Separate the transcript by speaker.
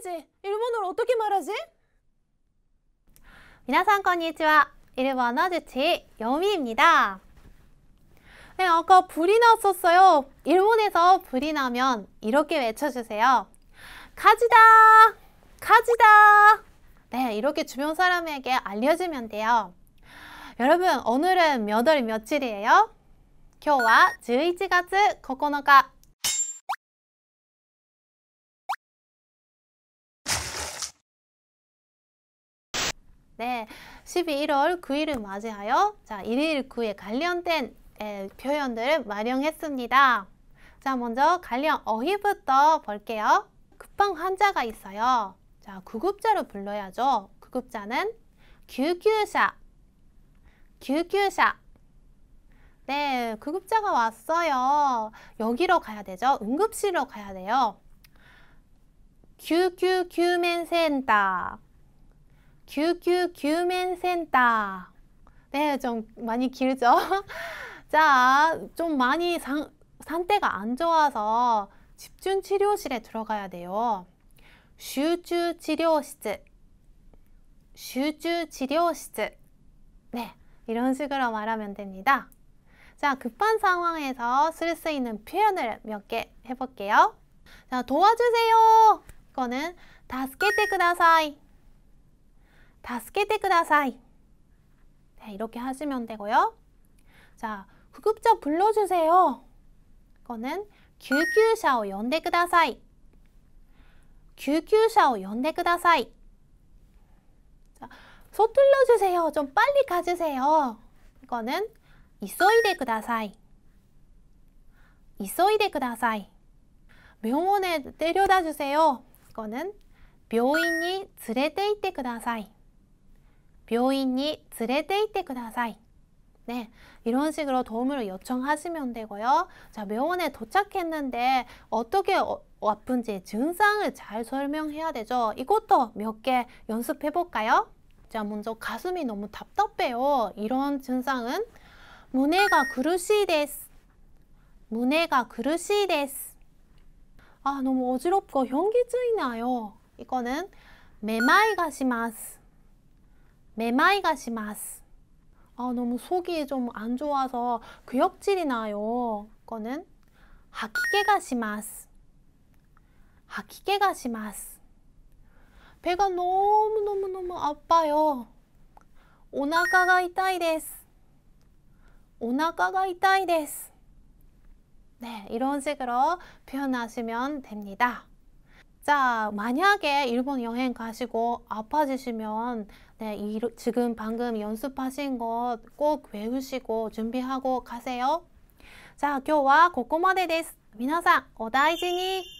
Speaker 1: 지 일본어로 어떻게 말하지? 皆さんこんにちは. 일본어 주치 여미입니다. 네, 아까 불이 났었어요. 일본에서 불이 나면 이렇게 외쳐주세요. 가지다! 가지다! 네, 이렇게 주변 사람에게 알려주면 돼요. 여러분, 오늘은 몇월 며칠이에요? 今日は11月9日。 네, 1 1월 9일을 맞이하여 자 1일 9에 관련된 에, 표현들을 마련했습니다. 자, 먼저 관련 어휘부터 볼게요. 급한 환자가 있어요. 자, 구급차를 불러야죠. 구급차는 규규샤, 규규샤. 네, 구급차가 왔어요. 여기로 가야 되죠. 응급실로 가야 돼요. 규규규맨센터. 규규규맨센터. 네, 좀 많이 길죠? 자, 좀 많이 상, 상태가 안 좋아서 집중 치료실에 들어가야 돼요. 슈주 치료실. 슈주 치료실. 네, 이런 식으로 말하면 됩니다. 자, 급한 상황에서 쓸 수 있는 표현을 몇 개 해볼게요. 자, 도와주세요! 이거는 다스케ください 助け케테그다사 네, 이렇게 하시면 되고요. 자, 구급차 불러주세요. 이거는 규규샤오 연대 그다사이 규규샤오 연대 그다사이 자, 서툴러 주세요. 좀 빨리 가주세요. 이거는 이소이데 그다사이 이소이데 그다 병원에 데려다 주세요. 이거는 병원이 連れて行ってください 병원 에 즈레테이테 쿠다사이. 네, 이런 식으로 도움을 요청하시면 되고요. 자, 병원에 도착했는데 어떻게 어, 아픈지 증상을 잘 설명해야 되죠. 이것도 몇 개 연습해 볼까요? 자, 먼저 가슴이 너무 답답해요. 이런 증상은 무네가 그르시데스. 무네가 그르시데스. 아, 너무 어지럽고 현기증이 나요. 이거는 메마이가 시마스. 매마이가 심마스 아, 너무 속이 좀 안 좋아서 구역질이 나요. 거는 하키게가 심마스 하키게가 심마스 배가 너무너무너무 아파요. 오나카가 이타이です. 오나카가 이타이です. 네, 이런 식으로 표현하시면 됩니다. 자, 만약에 일본 여행 가시고 아파지시면 네, 이루, 지금 방금 연습하신 것 꼭 외우시고 준비하고 가세요. 자, 今日はここまでです。皆さん、お大事に。